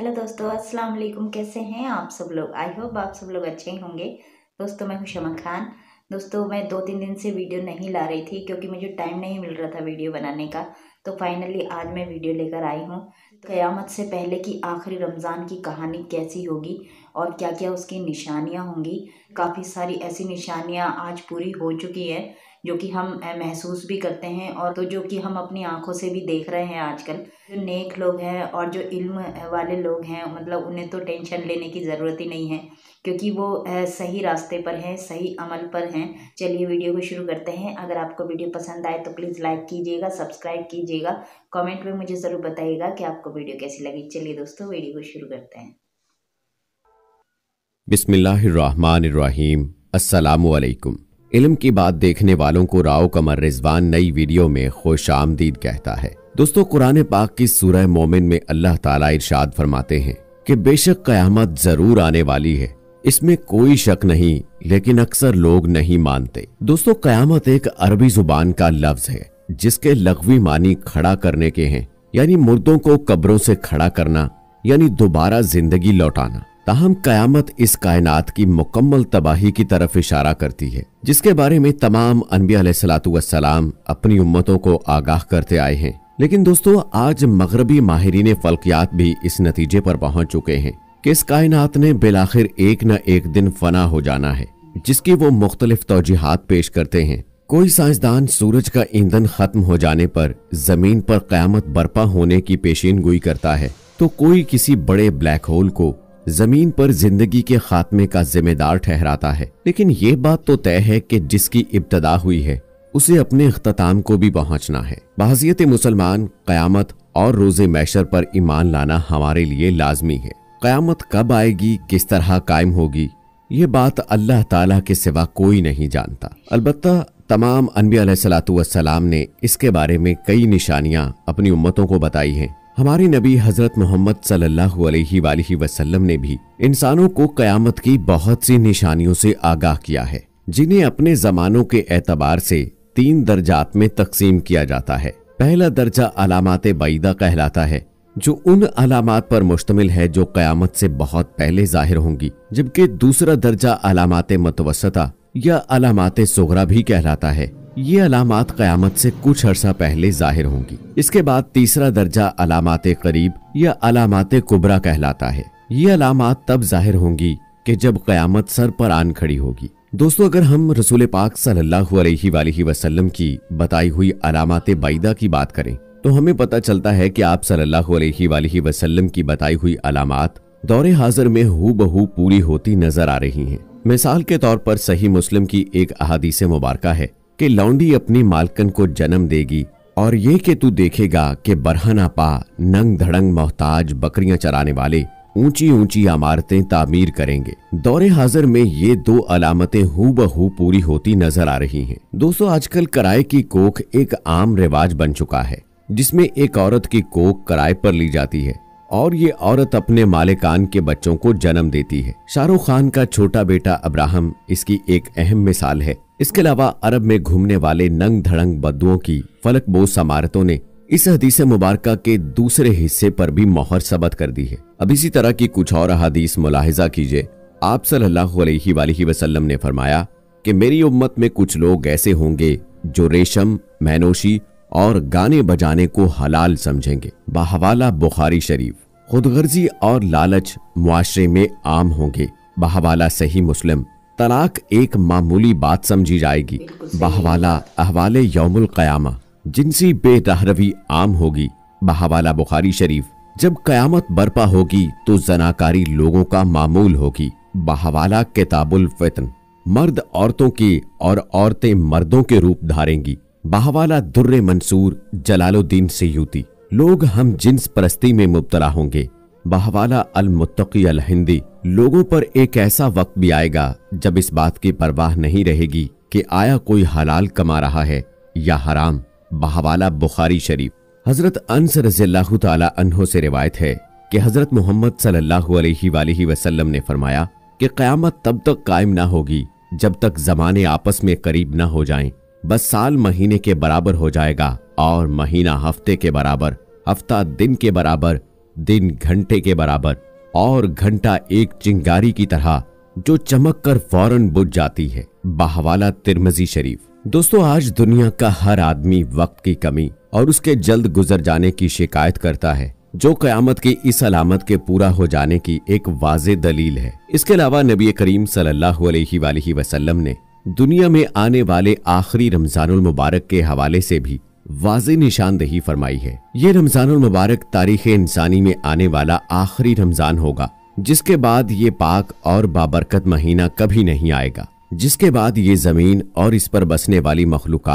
Hello दोस्तों अस्सलाम वालेकुम कैसे हैं आप सब लोग आई होप आप सब लोग अच्छे ही होंगे दोस्तों मैं हूं शमा खान दोस्तों मैं दो तीन दिन से वीडियो नहीं ला रही थी क्योंकि मुझे टाइम नहीं मिल रहा था वीडियो बनाने का तो फाइनली आज मैं वीडियो लेकर आई हूं तो क़यामत से पहले की आखिरी रमज़ान की कहानी कैसी होगी और क्या क्या उसकी निशानियाँ होंगी काफ़ी सारी ऐसी निशानियाँ आज पूरी हो चुकी है जो कि हम महसूस भी करते हैं और तो जो कि हम अपनी आंखों से भी देख रहे हैं आजकल जो नेक लोग हैं और जो इल्म वाले लोग हैं मतलब उन्हें तो टेंशन लेने की ज़रूरत ही नहीं है क्योंकि वो सही रास्ते पर हैं सही अमल पर हैं चलिए वीडियो को शुरू करते हैं अगर आपको वीडियो पसंद आए तो प्लीज़ लाइक कीजिएगा सब्सक्राइब कीजिएगा कॉमेंट में मुझे ज़रूर बताइएगा कि आपको वीडियो कैसी लगी चलिए दोस्तों वीडियो को शुरू करते हैं बिस्मिल्लाहिर्रहमानिर्रहीम अस्सलामुअलैकुम इल्म की बात देखने वालों को राव कमर रिजवान नई वीडियो में खुश आमदीद कहता है दोस्तों कुरान पाक की सूरह मोमिन में अल्लाह ताला इरशाद फरमाते हैं कि बेशक कयामत जरूर आने वाली है इसमें कोई शक नहीं लेकिन अक्सर लोग नहीं मानते दोस्तों कयामत एक अरबी जुबान का लफ्ज है जिसके लघवी मानी खड़ा करने के हैं यानी मुर्दों को कब्रों से खड़ा करना यानी दोबारा जिंदगी लौटाना ताहम कयामत इस कायनात की मुकम्मल तबाही की तरफ इशारा करती है जिसके बारे में तमाम अनबिया अपनी उम्मतों को आगाह करते आए हैं लेकिन दोस्तों आज मगरबी माहरीन फलकियात भी इस नतीजे पर पहुंच चुके हैं कि इस कायनात ने बिलाखिर एक न एक दिन फना हो जाना है जिसकी वो मुख्तलिफ तोजीहत पेश करते हैं कोई साइंसदान सूरज का ईंधन खत्म हो जाने पर जमीन पर क्यामत बर्पा होने की पेशीन गोई करता है तो कोई किसी बड़े ब्लैक होल को जमीन पर जिंदगी के खात्मे का जिम्मेदार ठहराता है लेकिन ये बात तो तय है कि जिसकी इब्तदा हुई है उसे अपने अख्ताम को भी पहुंचना है बाजियत मुसलमान कयामत और रोजे मैशर पर ईमान लाना हमारे लिए लाजमी है कयामत कब आएगी किस तरह कायम होगी ये बात अल्लाह ताला के सिवा कोई नहीं जानता अलबत् तमाम अनबी सलाम ने इसके बारे में कई निशानियाँ अपनी उम्मतों को बताई हैं हमारे नबी हजरत मोहम्मद सल्लल्लाहु अलैहि वसल्लम ने भी इंसानों को कयामत की बहुत सी निशानियों से आगाह किया है जिन्हें अपने जमानों के एतबार से तीन दर्जात में तकसीम किया जाता है पहला दर्जा अलामत बैदा कहलाता है जो उन अलामत पर मुश्तमिल है जो कयामत से बहुत पहले जाहिर होंगी जबकि दूसरा दर्जा अलामत मतवसता या अलामत सोगरा भी कहलाता है ये अलामत क्यामत से कुछ अरसा पहले जाहिर होंगी इसके बाद तीसरा दर्जा अलामत करीब या अलामत कुबरा कहलाता है ये अलामत तब जाहिर होंगी कि जब क्यामत सर पर आन खड़ी होगी दोस्तों अगर हम रसूल पाक सल्लल्लाहु अलैहि वसल्लम की बताई हुई अलामत बैदा की बात करें तो हमें पता चलता है कि आप सल्लल्लाहु अलैहि वसल्लम की बताई हुई अलामत दौरे हाजिर में हु बहू पूरी होती नजर आ रही हैं मिसाल के तौर पर सही मुस्लिम की एक अहादीस मुबारक है कि लौंडी अपनी मालकन को जन्म देगी और ये कि तू देखेगा कि बरहना पा नंग धड़ंग मोहताज बकरियां चराने वाले ऊंची ऊंची इमारतें तामीर करेंगे दौरे हाजिर में ये दो अलामतें हु बहू पूरी होती नजर आ रही हैं। दोस्तों आजकल किराए की कोख एक आम रिवाज बन चुका है जिसमें एक औरत की कोख किराए पर ली जाती है और ये औरत अपने मालिकान के बच्चों को जन्म देती है शाहरुख खान का छोटा बेटा अब्राहम इसकी एक अहम मिसाल है इसके अलावा अरब में घूमने वाले नंग धड़ंग बदुओं की फलक बोस समारतों ने इस हदीस मुबारक के दूसरे हिस्से पर भी मोहर सबत कर दी है अब इसी तरह की कुछ और हदीस मुलाहिजा कीजिए आप सल्लाम ने फरमाया कि मेरी उम्मत में कुछ लोग ऐसे होंगे जो रेशम महनोशी और गाने बजाने को हलाल समझेंगे बहवाला बुखारी शरीफ खुदगर्जी और लालच मुआरे में आम होंगे बहवाला सही मुस्लिम तलाक एक मामूली बात समझी जाएगी बहवाला अहवाल यौमुल कयामा जिनसी बेतहरवी आम होगी बहवाला बुखारी शरीफ जब कयामत बर्पा होगी तो जनाकारी लोगों का मामूल होगी बहवाला किताबुल फितन मर्द औरतों के और औरतें मर्दों के रूप धारेंगी बाहवाला दुर्र मंसूर जलालुद्दीन युति लोग हम जिन्स परस्ती में मुबतला होंगे बाहवाला अलमुत्तकी अल हिंदी लोगों पर एक ऐसा वक्त भी आएगा जब इस बात की परवाह नहीं रहेगी कि आया कोई हलाल कमा रहा है या हराम बहवाला बुखारी शरीफ हजरत अनस रजील्लाहु अनहो से रिवायत है कि हजरत मोहम्मद सल्लल्लाहु अलैहि वसल्लम ने फरमाया कि क़यामत तब तक कायम ना होगी जब तक जमाने आपस में करीब ना हो जाएं बस साल महीने के बराबर हो जाएगा और महीना हफ्ते के बराबर हफ्ता दिन के बराबर दिन घंटे के बराबर और घंटा एक चिंगारी की तरह जो चमक कर फौरन बुझ जाती है बहवाला तिरमजी शरीफ दोस्तों आज दुनिया का हर आदमी वक्त की कमी और उसके जल्द गुजर जाने की शिकायत करता है जो कयामत की इस अलामत के पूरा हो जाने की एक वाज दलील है इसके अलावा नबी करीम सल्लल्लाहु अलैहि वसल्लम ने दुनिया में आने वाले आखिरी रमजानुल मुबारक के हवाले से भी वाज निशानदेही फरमाई है ये रमजानुल मुबारक तारीख इंसानी में आने वाला आखिरी रमजान होगा जिसके बाद ये पाक और बाबरकत महीना कभी नहीं आएगा जिसके बाद ये ज़मीन और इस पर बसने वाली मखलूक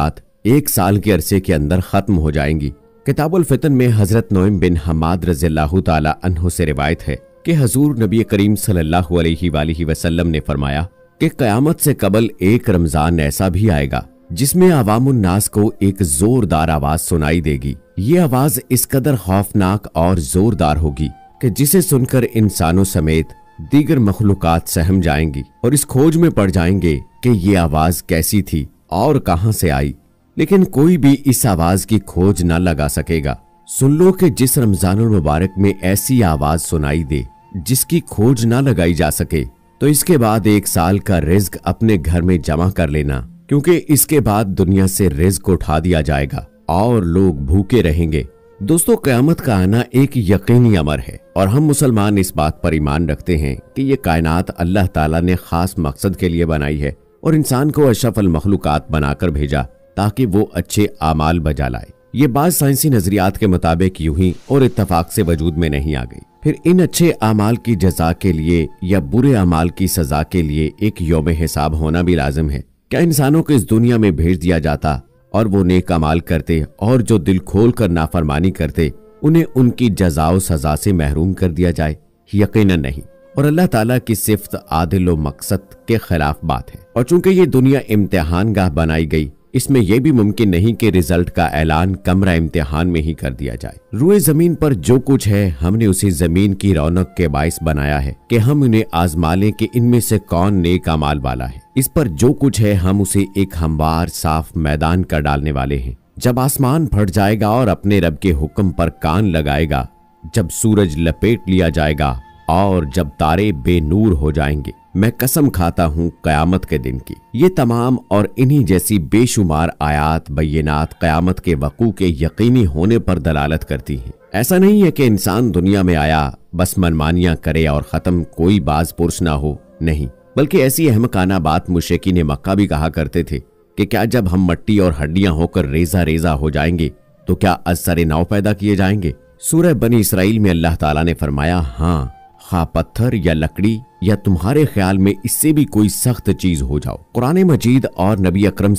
एक साल के अरसे के अंदर ख़त्म हो जाएंगी फितन में हज़रत नोम बिन हमाद रज़ील्लाहु से रिवायत है कि हजूर नबी करीम सल्लल्लाहु अलैहि वसल्लम ने फरमाया कि कयामत से कबल एक रमजान ऐसा भी आएगा जिसमें अवामनास को एक जोरदार आवाज सुनाई देगी ये आवाज इस कदर खौफनाक और जोरदार होगी कि जिसे सुनकर इंसानों समेत दीगर मखलूकत सहम जाएंगी और इस खोज में पड़ जाएंगे कि ये आवाज कैसी थी और कहां से आई लेकिन कोई भी इस आवाज की खोज न लगा सकेगा सुन लो कि जिस रमजान मुबारक में ऐसी आवाज सुनाई दे जिसकी खोज ना लगाई जा सके तो इसके बाद एक साल का रिज्क अपने घर में जमा कर लेना क्योंकि इसके बाद दुनिया से रिज्क उठा दिया जाएगा और लोग भूखे रहेंगे दोस्तों क्यामत का आना एक यकीनी अमर है और हम मुसलमान इस बात पर ईमान रखते हैं कि ये कायनात अल्लाह ताला ने खास मकसद के लिए बनाई है और इंसान को अशफल मखलूक बनाकर भेजा ताकि वो अच्छे अमाल बजा लाए ये बात साइंसी नज़रियात के मुताबिक यूं ही और इतफाक से वजूद में नहीं आ गई फिर इन अच्छे अमाल की जजा के लिए या बुरे अमाल की सजा के लिए एक योम हिसाब होना भी लाजिम है क्या इंसानों को इस दुनिया में भेज दिया जाता और वो नेक अमाल करते और जो दिल खोल कर नाफरमानी करते उन्हें उनकी जजाओ सजा से महरूम कर दिया जाए यकीन नहीं और अल्लाह तला की सिफ्त आदिल मकसद के खिलाफ बात है और चूंकि ये दुनिया इम्तहान गाह बनाई गई इसमें यह भी मुमकिन नहीं कि रिजल्ट का ऐलान कमरा इम्तिहान में ही कर दिया जाए रुए जमीन पर जो कुछ है हमने उसे जमीन की रौनक के बायस बनाया है कि हम उन्हें आजमा लें कि इनमें से कौन नेक अमाल वाला है इस पर जो कुछ है हम उसे एक हमवार साफ मैदान कर डालने वाले हैं जब आसमान फट जाएगा और अपने रब के हुक्म पर कान लगाएगा जब सूरज लपेट लिया जाएगा और जब तारे बेनूर हो जाएंगे मैं कसम खाता हूँ कयामत के दिन की ये तमाम और इन्हीं जैसी बेशुमार आयात बैनात कयामत के वकू के यकीनी होने पर दलालत करती हैं ऐसा नहीं है कि इंसान दुनिया में आया बस मनमानियां करे और ख़त्म कोई बाज पुरुष ना हो नहीं बल्कि ऐसी अहमकाना बात मुशेकी ने मक्का भी कहा करते थे कि क्या जब हम मट्टी और हड्डियां होकर रेजा रेजा हो जाएंगे तो क्या असर नाव पैदा किए जाएंगे सूरह बनी इसराइल में अल्लाह ताला ने फरमाया हाँ खा हाँ, पत्थर या लकड़ी या तुम्हारे ख्याल में इससे भी कोई सख्त चीज हो जाओ कुरान मजीद और नबी अक्रम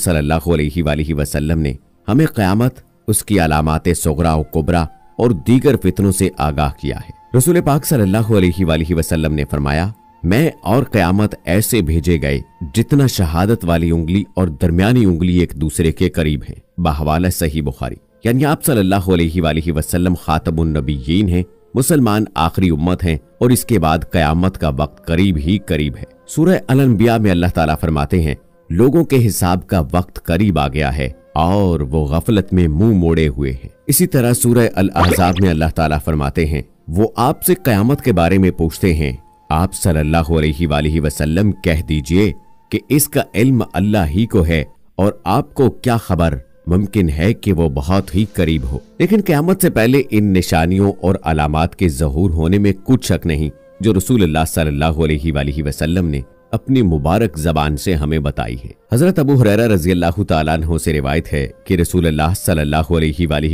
वसल्लम ने हमें क्यामत उसकी अलामत सगरा कुबरा और दीगर फितनों से आगाह किया है रसूल पाक सल्लाम ने फरमाया मैं और क्यामत ऐसे भेजे गए जितना शहादत वाली उंगली और दरमियानी उंगली एक दूसरे के करीब है बहवाल सही बुखारी यानी आप सल्लल्लाहु खातबुल नबीयीन हैं मुसलमान आखिरी उम्मत हैं और इसके बाद कयामत का वक्त करीब ही करीब है सूरह अलम्बिया में अल्लाह ताला फरमाते हैं लोगों के हिसाब का वक्त करीब आ गया है और वो गफलत में मुंह मोड़े हुए हैं इसी तरह सूरह अल अहजाब में अल्लाह ताला फरमाते हैं वो आपसे कयामत के बारे में पूछते हैं आप सल्लल्लाहु अलैहि वसल्लम कह दीजिए कि इसका इल्म अल्लाह ही को है और आपको क्या खबर मुमकिन है कि वो बहुत ही करीब हो लेकिन क्यामत से पहले इन निशानियों और अलामत के जहूर होने में कुछ शक नहीं जो रसूल सल्लल्लाहु वसल्लम ने अपनी मुबारक जबान से हमें बताई है हजरत अबू हुरैरा रजी अल्लाह तु से रिवायत है कि रसूल सल्लल्लाहु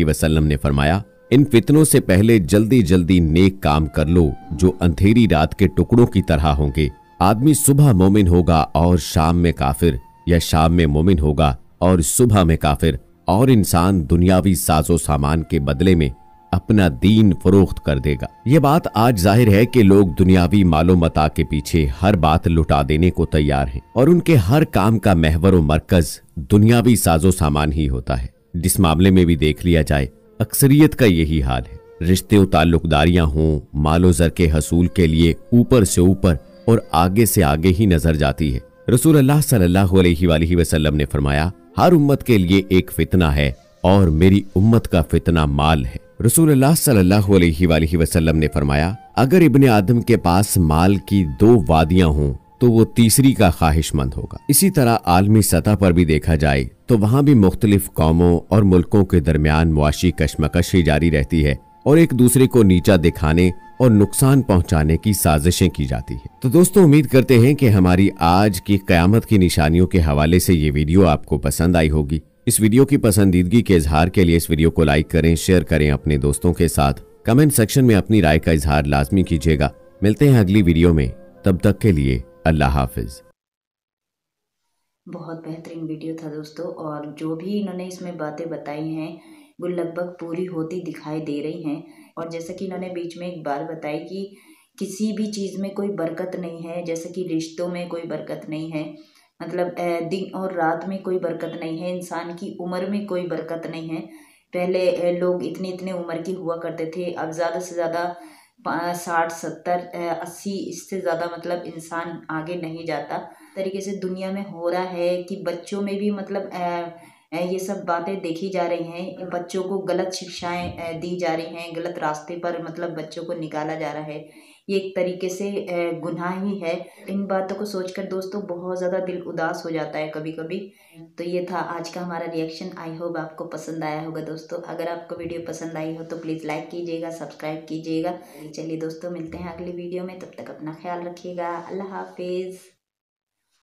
वसल्लम ने फरमाया इन फितनों से पहले जल्दी जल्दी नेक काम कर लो जो अंधेरी रात के टुकड़ों की तरह होंगे आदमी सुबह मोमिन होगा और शाम में काफिर या शाम में मोमिन होगा और सुबह में काफिर और इंसान दुनियावी साजो सामान के बदले में अपना दीन फरोख्त कर देगा ये बात आज जाहिर है कि लोग दुनियावी मालो मता के पीछे हर बात लुटा देने को तैयार हैं और उनके हर काम का महवर मरकज दुनियावी साजो सामान ही होता है जिस मामले में भी देख लिया जाए अक्सरियत का यही हाल है रिश्ते ताल्लुकदारियां हों मालो जर के हसूल के लिए ऊपर से ऊपर और आगे से आगे ही नजर जाती है रसूल अल्लाह सल्लल्लाहु अलैहि वसल्लम ने फरमाया हर उम्मत के लिए एक फितना है और मेरी उम्मत का फितना माल है वसल्लम ने फरमाया अगर इबन आदम के पास माल की दो वादियां हों तो वो तीसरी का ख्वाहिशमंद होगा इसी तरह आलमी सतह पर भी देखा जाए तो वहाँ भी मुख्तलिफ कौमों और मुल्कों के दरमियान मुआशी कशमकश ही जारी रहती है और एक दूसरे को नीचा दिखाने और नुकसान पहुंचाने की साजिशें की जाती है तो दोस्तों उम्मीद करते हैं कि हमारी आज की कयामत की निशानियों के हवाले से ये वीडियो आपको पसंद आई होगी इस वीडियो की पसंदीदगी के इजहार के लिए इस वीडियो को लाइक करें शेयर करें अपने दोस्तों के साथ कमेंट सेक्शन में अपनी राय का इजहार लाजमी कीजिएगा मिलते हैं अगली वीडियो में तब तक के लिए अल्लाह हाफिज बहुत बेहतरीन वीडियो था दोस्तों और जो भी इन्होंने इसमें बातें बताई हैं वो लगभग पूरी होती दिखाई दे रही हैं और जैसा कि इन्होंने बीच में एक बात बताई कि किसी भी चीज़ में कोई बरकत नहीं है जैसे कि रिश्तों में कोई बरकत नहीं है मतलब दिन और रात में कोई बरकत नहीं है इंसान की उम्र में कोई बरकत नहीं है पहले लोग इतने इतने उम्र की हुआ करते थे अब ज़्यादा से ज़्यादा साठ सत्तर अस्सी इससे ज़्यादा मतलब इंसान आगे नहीं जाता तरीके से दुनिया में हो रहा है कि बच्चों में भी मतलब ये सब बातें देखी जा रही हैं बच्चों को गलत शिक्षाएं दी जा रही हैं गलत रास्ते पर मतलब बच्चों को निकाला जा रहा है ये एक तरीके से गुनाह ही है इन बातों को सोचकर दोस्तों बहुत ज़्यादा दिल उदास हो जाता है कभी कभी तो ये था आज का हमारा रिएक्शन आई होप आपको पसंद आया होगा दोस्तों अगर आपको वीडियो पसंद आई हो तो प्लीज़ लाइक कीजिएगा सब्सक्राइब कीजिएगा चलिए दोस्तों मिलते हैं अगली वीडियो में तब तक अपना ख्याल रखिएगा अल्लाह हाफिज़